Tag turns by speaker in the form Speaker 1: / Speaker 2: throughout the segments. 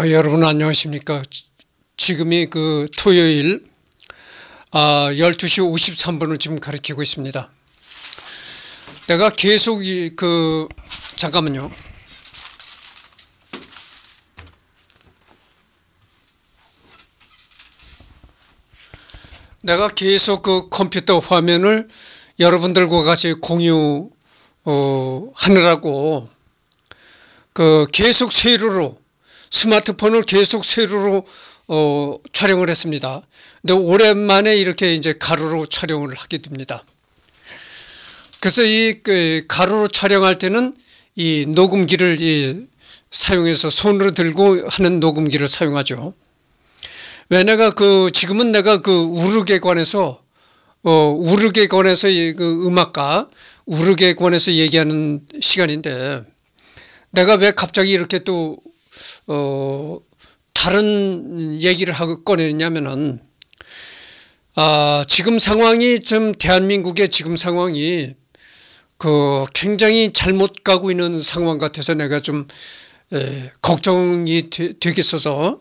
Speaker 1: 아, 여러분 안녕하십니까. 지금이 그 토요일 아, 12시 53분을 지금 가리키고 있습니다. 내가 계속 그, 잠깐만요. 내가 계속 그 컴퓨터 화면을 여러분들과 같이 공유, 어, 하느라고 그 계속 세로로 스마트폰을 계속 세로로 어, 촬영을 했습니다. 근데 오랜만에 이렇게 이제 가로로 촬영을 하게 됩니다. 그래서 이 그, 가로로 촬영할 때는 이 녹음기를 이, 사용해서 손으로 들고 하는 녹음기를 사용하죠. 왜 내가 그 지금은 내가 그 우르게 관해서 어 우르게 관해서 그 음악가 우르게 관해서 얘기하는 시간인데 내가 왜 갑자기 이렇게 또 어, 다른 얘기를 하고 꺼내냐면은 아, 지금 상황이 좀 대한민국의 지금 상황이 그 굉장히 잘못 가고 있는 상황 같아서 내가 좀 에, 예, 걱정이 되, 되겠어서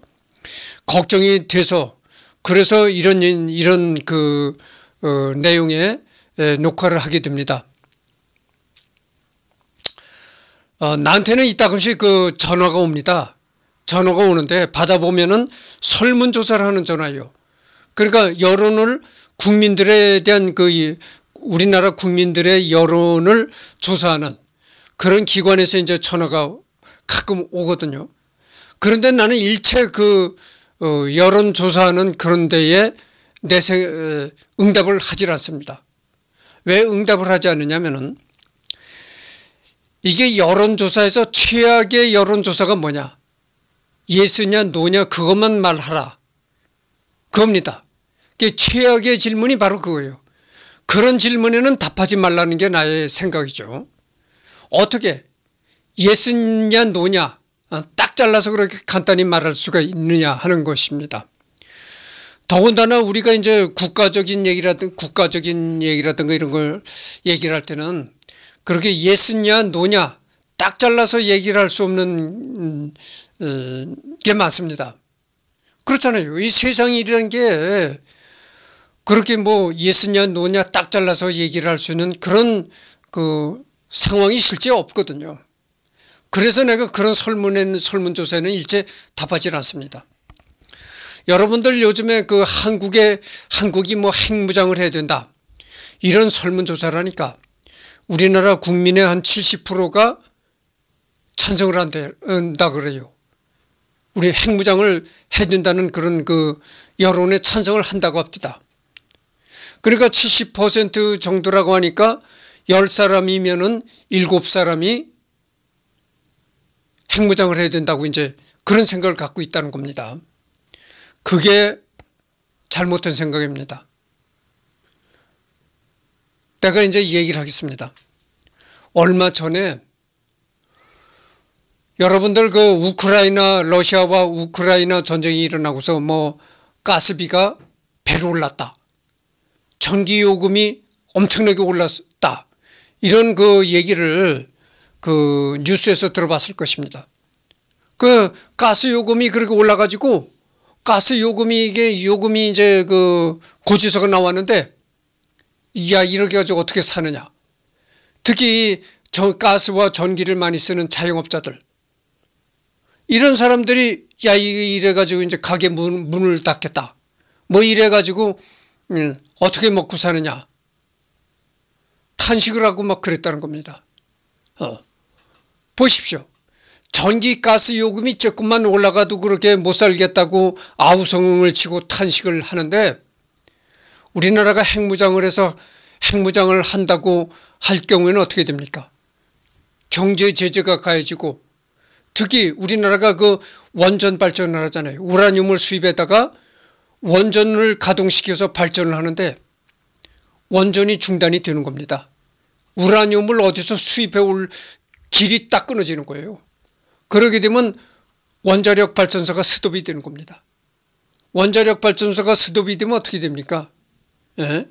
Speaker 1: 걱정이 돼서 그래서 이런 이런 그 어, 내용의 에, 예, 녹화를 하게 됩니다. 어, 나한테는 이따금씩 그 전화가 옵니다. 전화가 오는데 받아보면은 설문조사를 하는 전화요 그러니까 여론을 국민들에 대한 그 우리나라 국민들의 여론을 조사하는 그런 기관에서 이제 전화가 가끔 오거든요. 그런데 나는 일체 그 어, 여론조사하는 그런 데에 내 생, 어, 응답을 하질 않습니다. 왜 응답을 하지 않느냐면은 이게 여론조사에서 최악의 여론조사가 뭐냐. 예수냐 노냐 그것만 말하라. 그겁니다. 최악의 질문이 바로 그거예요. 그런 질문에는 답하지 말라는 게 나의 생각이죠. 어떻게 예수냐 노냐 아, 딱 잘라서 그렇게 간단히 말할 수가 있느냐 하는 것입니다. 더군다나 우리가 이제 국가적인 얘기라든 국가적인 얘기라든가 이런 걸 얘기를 할 때는 그렇게 예수냐 노냐 딱 잘라서 얘기를 할 수 없는 어, 게 많습니다. 그렇잖아요. 이 세상이라는 게 그렇게 뭐 예스냐 노냐 딱 잘라서 얘기를 할 수 있는 그런 그 상황이 실제 없거든요. 그래서 내가 그런 설문에 설문조사에는 일체 답하지 않습니다. 여러분들 요즘에 그 한국에 한국이 뭐 핵무장을 해야 된다 이런 설문조사라니까 우리나라 국민의 한 70%가 찬성을 한다 그래요. 우리 핵무장을 해준다는 그런 그 여론에 찬성을 한다고 합니다. 그러니까 70% 정도라고 하니까 10사람이면은 7사람이 핵무장을 해야 된다고 이제 그런 생각을 갖고 있다는 겁니다. 그게 잘못된 생각입니다. 내가 이제 얘기를 하겠습니다. 얼마 전에 여러분들 그 우크라이나 러시아와 우크라이나 전쟁이 일어나고서 뭐 가스비가 배로 올랐다. 전기 요금이 엄청나게 올랐다. 이런 그 얘기를 그 뉴스에서 들어봤을 것입니다. 그 가스 요금이 그렇게 올라가지고 가스 요금이 이게 요금이 이제 그 고지서가 나왔는데 야 이렇게 가지고 어떻게 사느냐. 특히 저 가스와 전기를 많이 쓰는 자영업자들 이런 사람들이 야 이래 가지고 이제 가게 문, 문을 닫겠다. 뭐 이래 가지고 음, 어떻게 먹고 사느냐. 탄식을 하고 막 그랬다는 겁니다. 어. 보십시오. 전기 가스 요금이 조금만 올라가도 그렇게 못 살겠다고 아우성을 치고 탄식을 하는데 우리나라가 핵무장을 해서 핵무장을 한다고 할 경우에는 어떻게 됩니까? 경제 제재가 가해지고 특히 우리나라가 그 원전 발전을 하잖아요. 우라늄을 수입에다가 원전을 가동시켜서 발전을 하는데 원전이 중단이 되는 겁니다. 우라늄을 어디서 수입해 올 길이 딱 끊어지는 거예요. 그러게 되면 원자력 발전소가 스톱이 되는 겁니다. 원자력 발전소가 스톱이 되면 어떻게 됩니까? 예?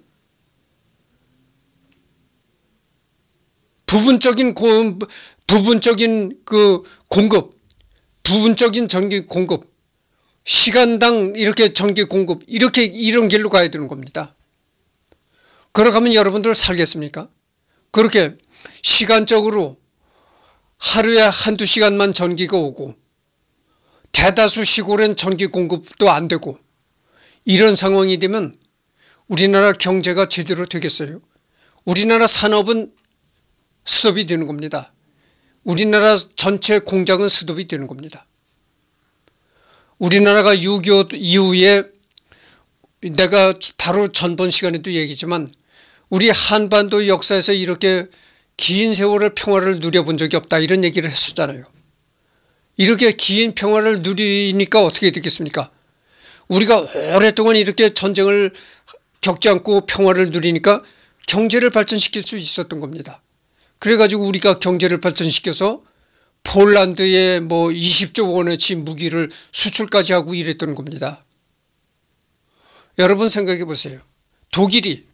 Speaker 1: 부분적인 고, 음 부분적인 그 공급, 부분적인 전기 공급, 시간당 이렇게 전기 공급, 이렇게 이런 길로 가야 되는 겁니다. 그러가면 여러분들 살겠습니까? 그렇게 시간적으로 하루에 한두 시간만 전기가 오고 대다수 시골엔 전기 공급도 안 되고 이런 상황이 되면 우리나라 경제가 제대로 되겠어요. 우리나라 산업은 스톱이 되는 겁니다. 우리나라 전체 공작은 스톱이 되는 겁니다. 우리나라가 6.25 이후에 내가 바로 전번 시간에도 얘기지만 우리 한반도 역사에서 이렇게 긴 세월을 평화를 누려본 적이 없다 이런 얘기를 했었잖아요. 이렇게 긴 평화를 누리니까 어떻게 되겠습니까? 우리가 오랫동안 이렇게 전쟁을 겪지 않고 평화를 누리니까 경제를 발전시킬 수 있었던 겁니다. 그래가지고 우리가 경제를 발전시켜서 폴란드에 뭐 20조 원어치 무기를 수출까지 하고 이랬던 겁니다. 여러분 생각해 보세요. 독일이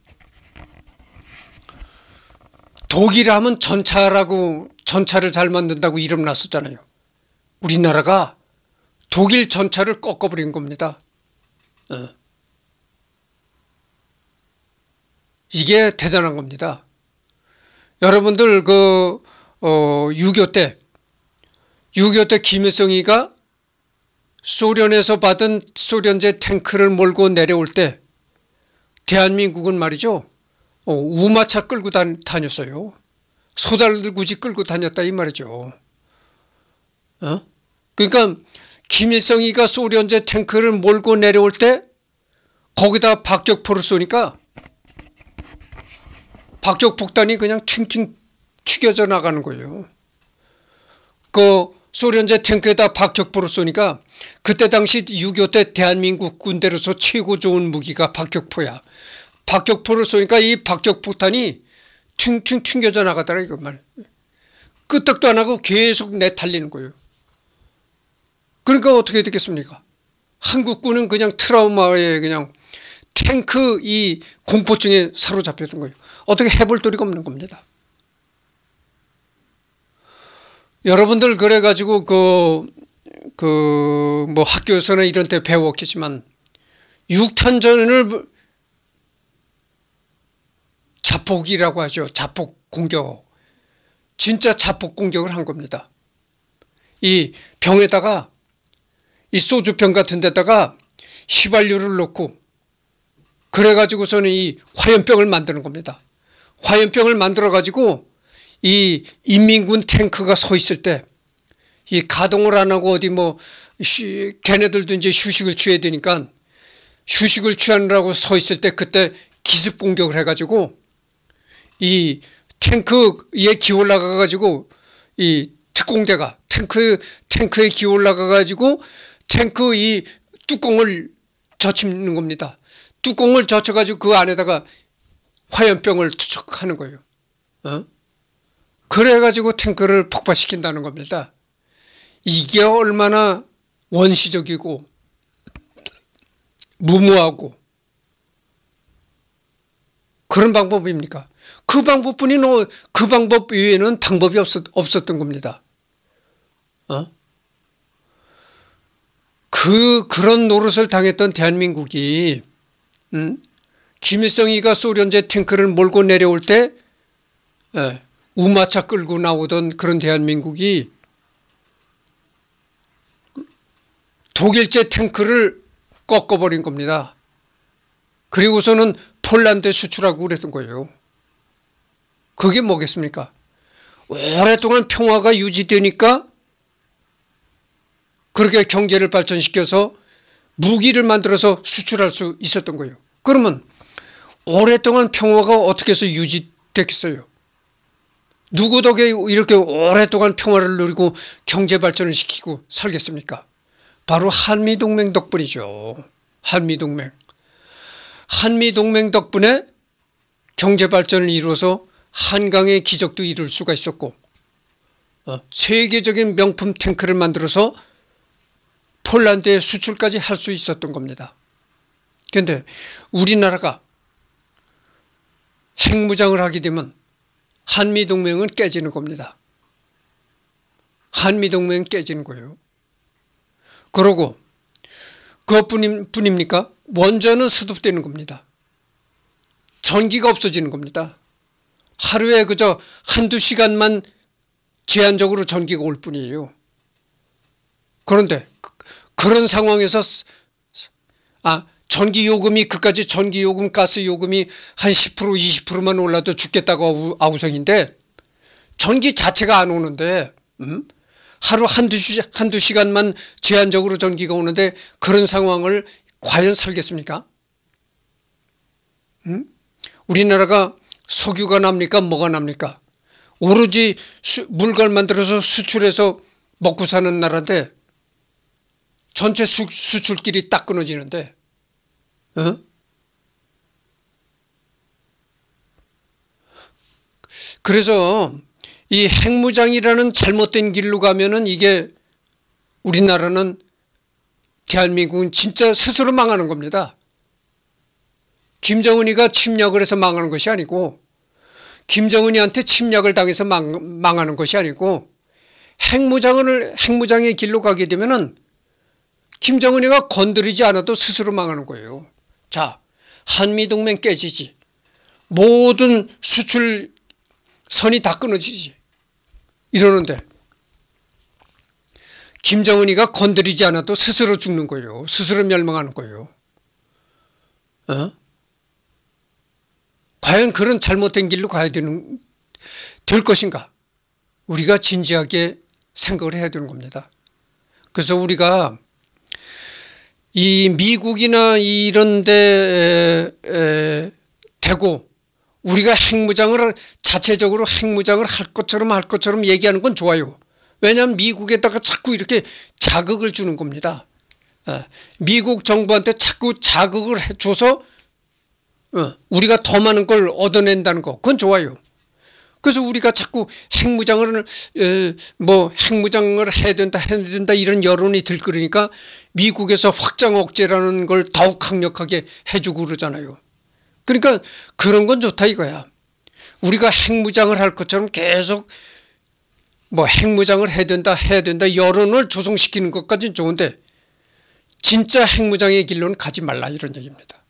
Speaker 1: 독일 하면 전차라고 전차를 잘 만든다고 이름 났었잖아요. 우리나라가 독일 전차를 꺾어버린 겁니다. 어. 이게 대단한 겁니다. 여러분들 그, 어, 6.25 때, 6.25 때 김일성이가 소련에서 받은 소련제 탱크를 몰고 내려올 때 대한민국은 말이죠. 어, 우마차 끌고 다, 녔어요 소달들 굳이 끌고 다녔다 이 말이죠. 어? 그러니까 김일성이가 소련제 탱크를 몰고 내려올 때 거기다 박적포를 쏘니까 박적 폭탄이 그냥 튕튕 튀겨져 나가는 거예요. 그 소련제 탱크에다 박격포로 쏘니까 그때 당시 6.25때 대한민국 군대로서 최고 좋은 무기가 박격포야. 박격포를 쏘니까 이 박격포탄이 튕튕 튕겨져 나가더라 이것만. 끄떡도 안 하고 계속 내달리는 거예요. 그러니까 어떻게 되겠습니까? 한국군은 그냥 트라우마에 그냥 탱크 이 공포증에 사로잡혔던 거예요. 어떻게 해볼 도리가 없는 겁니다. 여러분들 그래가지고 그, 그, 뭐 학교에서는 이런 때 배웠겠지만 6탄전을 자폭이라고 하죠. 자폭 공격. 진짜 자폭 공격을 한 겁니다. 이 병에다가 이 소주병 같은 데다가 휘발유를 넣고 그래가지고서는 이 화염병을 만드는 겁니다. 화염병을 만들어 가지고 이 인민군 탱크가 서 있을 때 이 가동을 안 하고 어디 뭐 쉬, 걔네들도 이제 휴식을 취해야 되니까 휴식을 취하느라고 서 있을 때 그때 기습 공격을 해가지고 이 탱크에 기올라가 어 가지고 이 특공대가 탱크 탱크에 기올라가 어 가지고 탱크 이 뚜껑을 젖히는 겁니다. 뚜껑을 젖혀가지고 그 안에다가 화염병을 투척하는 거예요. 어? 그래가지고 탱크를 폭파시킨다는 겁니다. 이게 얼마나 원시적이고 무모하고 그런 방법입니까? 그 방법뿐이 그 방법 외에는 방법이 없었, 없었던 겁니다. 어? 그 그런 노릇을 당했던 대한민국이 음? 김일성이가 소련제 탱크를 몰고 내려올 때 예, 우마차 끌고 나오던 그런 대한민국이 독일제 탱크를 꺾어버린 겁니다. 그리고서는 폴란드에 수출하고 그랬던 거예요. 그게 뭐겠습니까? 오랫동안 평화가 유지되니까 그렇게 경제를 발전시켜서 무기를 만들어서 수출할 수 있었던 거예요. 그러면 오랫동안 평화가 어떻게 해서 유지됐겠어요? 누구 덕에 이렇게 오랫동안 평화를 누리고 경제 발전을 시키고 살겠습니까? 바로 한미동맹 덕분이죠. 한미동맹. 한미동맹 덕분에 경제 발전을 이루어서 한강의 기적도 이룰 수가 있었고 어, 세계적인 명품 탱크를 만들어서 폴란드에 수출까지 할 수 있었던 겁니다. 그런데 우리나라가 핵무장을 하게 되면 한미동맹은 깨지는 겁니다. 한미동맹 깨지는 거예요. 그러고 그것뿐입니까? 원자는 수급되는 겁니다. 전기가 없어지는 겁니다. 하루에 그저 한두 시간만 제한적으로 전기가 올 뿐이에요. 그런데 그, 그런 상황에서 아 전기요금이 그까지 전기요금 가스요금이 한 10% 20%만 올라도 죽겠다고 아우성인데 전기 자체가 안 오는데 음? 하루 한두, 시, 한두 시간만 제한적으로 전기가 오는데 그런 상황을 과연 살겠습니까? 음? 우리나라가 석유가 납니까 뭐가 납니까? 오로지 수, 물걸 만들어서 수출해서 먹고 사는 나라인데 전체 수, 수출길이 딱 끊어지는데 어? 그래서 이 핵무장이라는 잘못된 길로 가면은 이게 우리나라는 대한민국은 진짜 스스로 망하는 겁니다. 김정은이가 침략을 해서 망하는 것이 아니고 김정은이한테 침략을 당해서 망, 망하는 것이 아니고 핵무장을 핵무장의 길로 가게 되면은 김정은이가 건드리지 않아도 스스로 망하는 거예요. 자, 한미동맹 깨지지. 모든 수출 선이 다 끊어지지. 이러는데 김정은이가 건드리지 않아도 스스로 죽는 거예요. 스스로 멸망하는 거예요. 어? 과연 그런 잘못된 길로 가야 되는 될 것인가? 우리가 진지하게 생각을 해야 되는 겁니다. 그래서 우리가 이 미국이나 이런 데 되고 우리가 핵무장을 자체적으로 핵무장을 할 것처럼 할 것처럼 얘기하는 건 좋아요. 왜냐하면 미국에다가 자꾸 이렇게 자극을 주는 겁니다. 어, 미국 정부한테 자꾸 자극을 해줘서 어, 우리가 더 많은 걸 얻어낸다는 거 그건 좋아요. 그래서 우리가 자꾸 핵무장을 에, 뭐 핵무장을 해야 된다 해야 된다 이런 여론이 들끓으니까 미국에서 확장 억제라는 걸 더욱 강력하게 해주고 그러잖아요. 그러니까 그런 건 좋다 이거야. 우리가 핵무장을 할 것처럼 계속 뭐 핵무장을 해야 된다 해야 된다 여론을 조성시키는 것까지는 좋은데 진짜 핵무장의 길로는 가지 말라 이런 얘기입니다.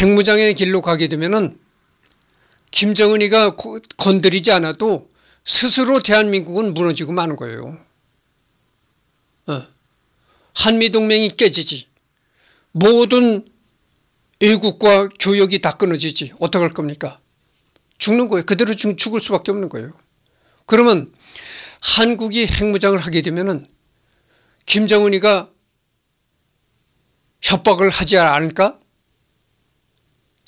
Speaker 1: 핵무장의 길로 가게 되면은 김정은이가 건드리지 않아도 스스로 대한민국은 무너지고 마는 거예요. 어. 한미동맹이 깨지지. 모든 애국과 교역이 다 끊어지지. 어떡할 겁니까? 죽는 거예요. 그대로 죽, 을 수밖에 없는 거예요. 그러면 한국이 핵무장을 하게 되면은 김정은이가 협박을 하지 않을까?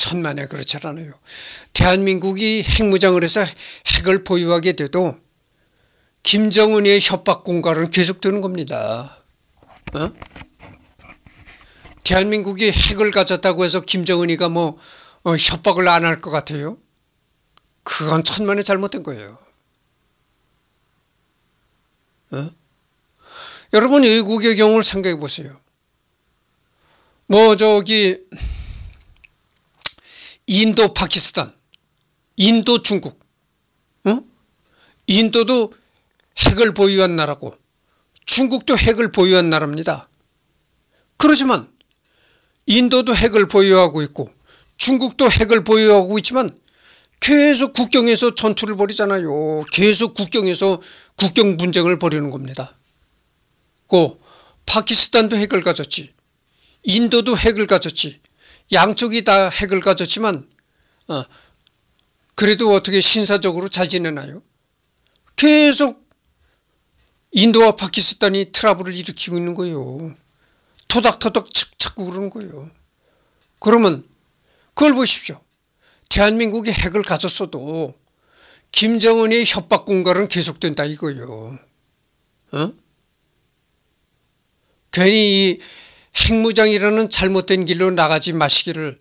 Speaker 1: 천만에 그렇지 않아요. 대한민국이 핵무장을 해서 핵을 보유하게 돼도 김정은의 협박 공갈은 계속되는 겁니다. 어? 대한민국이 핵을 가졌다고 해서 김정은이가 뭐 어, 협박을 안 할 것 같아요? 그건 천만에 잘못된 거예요. 어? 여러분 외국의 경우를 생각해 보세요. 뭐 저기 인도 파키스탄, 인도 중국, 어? 인도도 핵을 보유한 나라고 중국도 핵을 보유한 나라입니다. 그러지만 인도도 핵을 보유하고 있고 중국도 핵을 보유하고 있지만 계속 국경에서 전투를 벌이잖아요. 계속 국경에서 국경 분쟁을 벌이는 겁니다. 고 파키스탄도 핵을 가졌지 인도도 핵을 가졌지 양쪽이 다 핵을 가졌지만 어, 그래도 어떻게 신사적으로 잘 지내나요? 계속 인도와 파키스탄이 트러블을 일으키고 있는 거예요. 토닥토닥 자꾸 그러는 거예요. 그러면 그걸 보십시오. 대한민국이 핵을 가졌어도 김정은의 협박 공갈은 계속된다 이거요. 어? 괜히 핵무장이라는 잘못된 길로 나가지 마시기를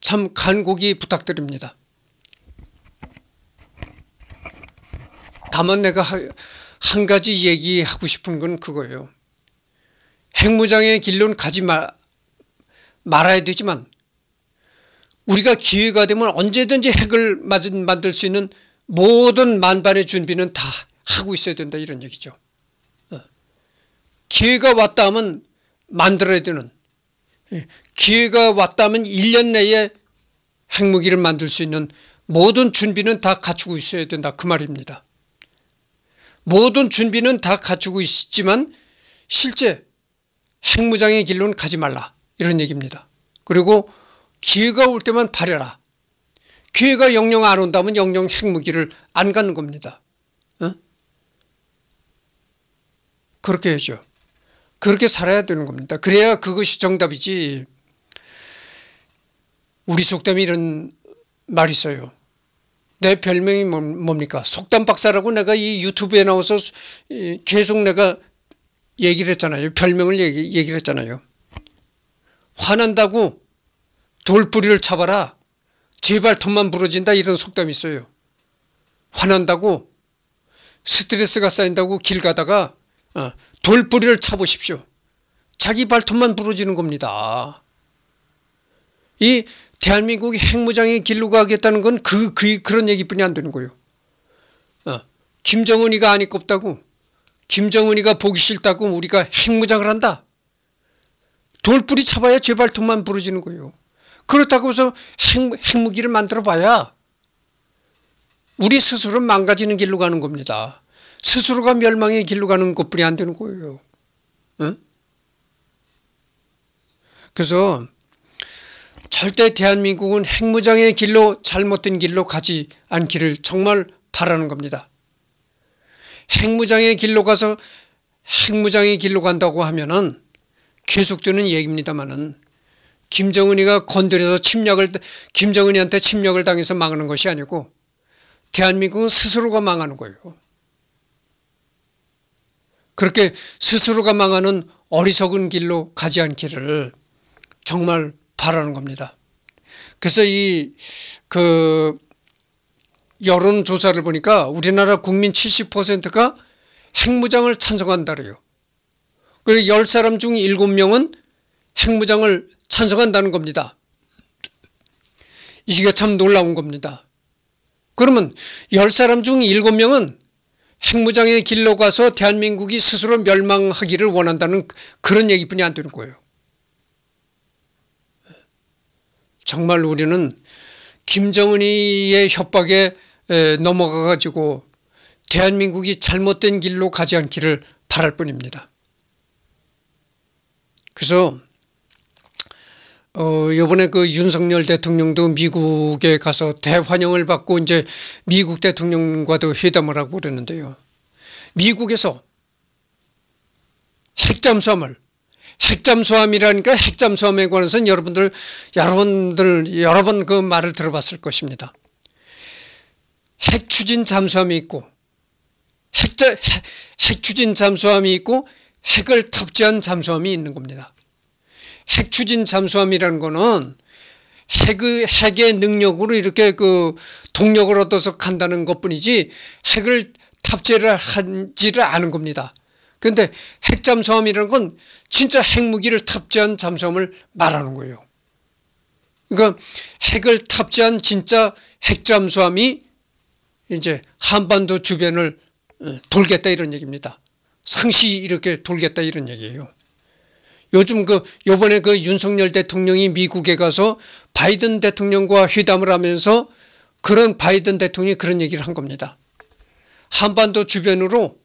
Speaker 1: 참 간곡히 부탁드립니다. 다만 내가 한 가지 얘기하고 싶은 건 그거예요. 핵무장의 길로는 가지 마, 말아야 되지만 우리가 기회가 되면 언제든지 핵을 만들 수 있는 모든 만반의 준비는 다 하고 있어야 된다 이런 얘기죠. 어. 기회가 왔다 하면 만들어야 되는 예, 기회가 왔다면 1년 내에 핵무기를 만들 수 있는 모든 준비는 다 갖추고 있어야 된다 그 말입니다. 모든 준비는 다 갖추고 있지만 실제 핵무장의 길로는 가지 말라 이런 얘기입니다. 그리고 기회가 올 때만 바해라 기회가 영영 안 온다면 영영 핵무기를 안 가는 겁니다. 어? 그렇게 해줘죠 그렇게 살아야 되는 겁니다. 그래야 그것이 정답이지. 우리 속담이 이런 말 있어요. 내 별명이 뭡니까? 속담 박사라고 내가 이 유튜브에 나와서 계속 내가 얘기를 했잖아요. 별명을 얘기, 얘기를 했잖아요. 화난다고 돌뿌리를 잡아라. 제발 돈만 부러진다 이런 속담이 있어요. 화난다고 스트레스가 쌓인다고 길 가다가 어, 돌뿌리를 차보십시오. 자기 발톱만 부러지는 겁니다. 이 대한민국이 핵무장의 길로 가겠다는 건 그, 그, 그런 얘기뿐이 안 되는 거예요. 어, 김정은이가 안 이꼽다고, 김정은이가 보기 싫다고 우리가 핵무장을 한다. 돌뿌리 차봐야 제 발톱만 부러지는 거예요. 그렇다고 해서 핵, 무기를 만들어 봐야 우리 스스로 망가지는 길로 가는 겁니다. 스스로가 멸망의 길로 가는 것뿐이 안 되는 거예요. 응? 그래서 절대 대한민국은 핵무장의 길로 잘못된 길로 가지 않기를 정말 바라는 겁니다. 핵무장의 길로 가서 핵무장의 길로 간다고 하면은 계속되는 얘기입니다만은 김정은이가 건드려서 침략을 김정은이한테 침략을 당해서 망하는 것이 아니고 대한민국은 스스로가 망하는 거예요. 그렇게 스스로가 망하는 어리석은 길로 가지 않기를 정말 바라는 겁니다. 그래서 이 그 여론조사를 보니까 우리나라 국민 70%가 핵무장을 찬성한다래요. 그리고 10사람 중 7명은 핵무장을 찬성한다는 겁니다. 이게 참 놀라운 겁니다. 그러면 10사람 중 7명은 핵무장의 길로 가서 대한민국이 스스로 멸망하기를 원한다는 그런 얘기뿐이 안 되는 거예요. 정말 우리는 김정은이의 협박에 넘어가 가지고 대한민국이 잘못된 길로 가지 않기를 바랄 뿐입니다. 그래서 어, 요번에 그 윤석열 대통령도 미국에 가서 대환영을 받고 이제 미국 대통령과도 회담을 하고 그러는데요. 미국에서 핵잠수함을 핵잠수함이라니까 핵잠수함에 관해서는 여러분들 여러분들 여러 번 그 말을 들어봤을 것입니다. 핵추진 잠수함이 있고 핵자, 핵추진 잠수함이 있고 핵을 탑재한 잠수함이 있는 겁니다. 핵 추진 잠수함이라는 거는 핵의, 핵의 능력으로 이렇게 그 동력을 얻어서 간다는 것 뿐이지 핵을 탑재를 한지를 아는 겁니다. 그런데 핵잠수함이라는 건 진짜 핵무기를 탑재한 잠수함을 말하는 거예요. 그러니까 핵을 탑재한 진짜 핵잠수함이 이제 한반도 주변을 어, 돌겠다 이런 얘기입니다. 상시 이렇게 돌겠다 이런 얘기예요. 요즘 그 요번에 그 윤석열 대통령이 미국에 가서 바이든 대통령과 회담을 하면서 그런 바이든 대통령이 그런 얘기를 한 겁니다. 한반도 주변으로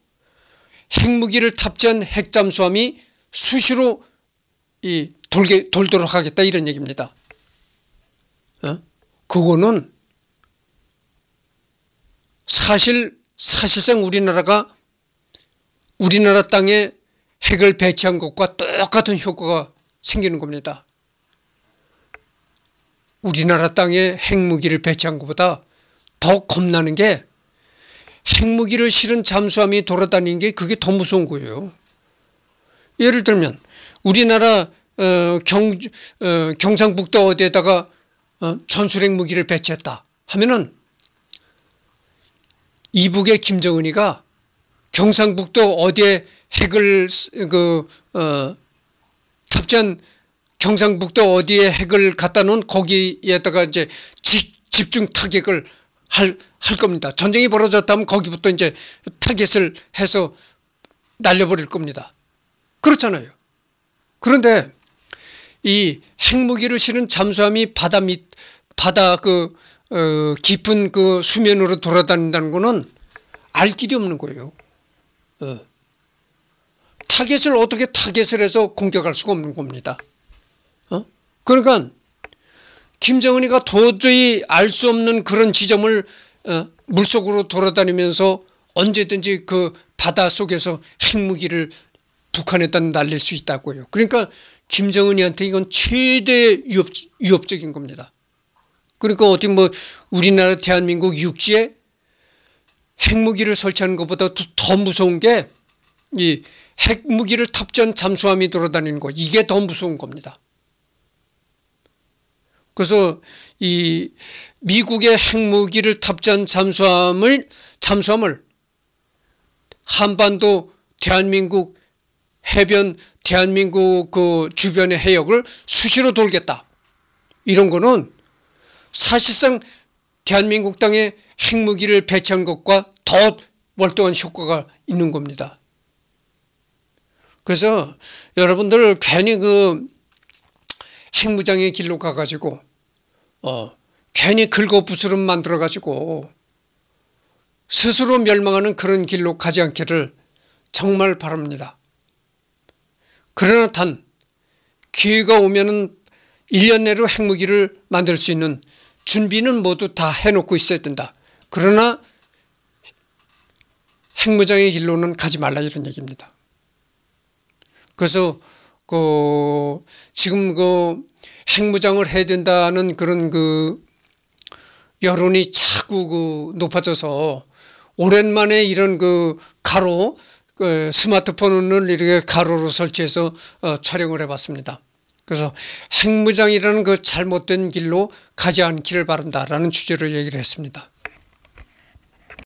Speaker 1: 핵무기를 탑재한 핵잠수함이 수시로 이 돌게 돌도록 하겠다 이런 얘기입니다. 어? 그거는 사실 사실상 우리나라가 우리나라 땅에 핵을 배치한 것과 똑같은 효과가 생기는 겁니다. 우리나라 땅에 핵무기를 배치한 것보다 더 겁나는 게 핵무기를 실은 잠수함이 돌아다니는 게 그게 더 무서운 거예요. 예를 들면 우리나라 어, 경, 어, 경상북도 어디에다가 어, 전술핵 무기를 배치했다 하면은 이북의 김정은이가 경상북도 어디에 핵을 그 어, 탑재한 경상북도 어디에 핵을 갖다 놓은 거기에다가 이제 지, 집중 타격을 할, 할 겁니다. 전쟁이 벌어졌다면 거기부터 이제 타겟을 해서 날려버릴 겁니다. 그렇잖아요. 그런데 이 핵무기를 실은 잠수함이 바다 밑, 바다 그, 어, 깊은 그 수면으로 돌아다닌다는 거는 알 길이 없는 거예요. 어. 타겟을 어떻게 타겟을 해서 공격할 수가 없는 겁니다. 어? 그러니까 김정은이가 도저히 알 수 없는 그런 지점을 어? 물속으로 돌아다니면서 언제든지 그 바다 속에서 핵무기를 북한에다 날릴 수 있다고요. 그러니까 김정은이한테 이건 최대 위협, 위협적인 겁니다. 그러니까 어떻게 뭐 우리나라 대한민국 육지에 핵무기를 설치하는 것보다 더 무서운 게이 핵무기를 탑재한 잠수함이 돌아다니는 거 이게 더 무서운 겁니다. 그래서 이 미국의 핵무기를 탑재한 잠수함을 잠수함을 한반도 대한민국 해변 대한민국 그 주변의 해역을 수시로 돌겠다. 이런 거는 사실상 대한민국 땅에 핵무기를 배치한 것과 더 월등한 효과가 있는 겁니다. 그래서 여러분들 괜히 그 핵무장의 길로 가가지고 어 괜히 긁어부스름 만들어가지고 스스로 멸망하는 그런 길로 가지 않기를 정말 바랍니다. 그러나 단 기회가 오면은 1년 내로 핵무기를 만들 수 있는 준비는 모두 다 해놓고 있어야 된다. 그러나 핵무장의 길로는 가지 말라 이런 얘기입니다. 그래서 그 지금 그 핵무장을 해야 된다는 그런 그 여론이 자꾸 그 높아져서 오랜만에 이런 그 가로 그 스마트폰을 이렇게 가로로 설치해서 어, 촬영을 해봤습니다. 그래서 핵무장이라는 그 잘못된 길로 가지 않기를 바란다라는 주제로 얘기를 했습니다.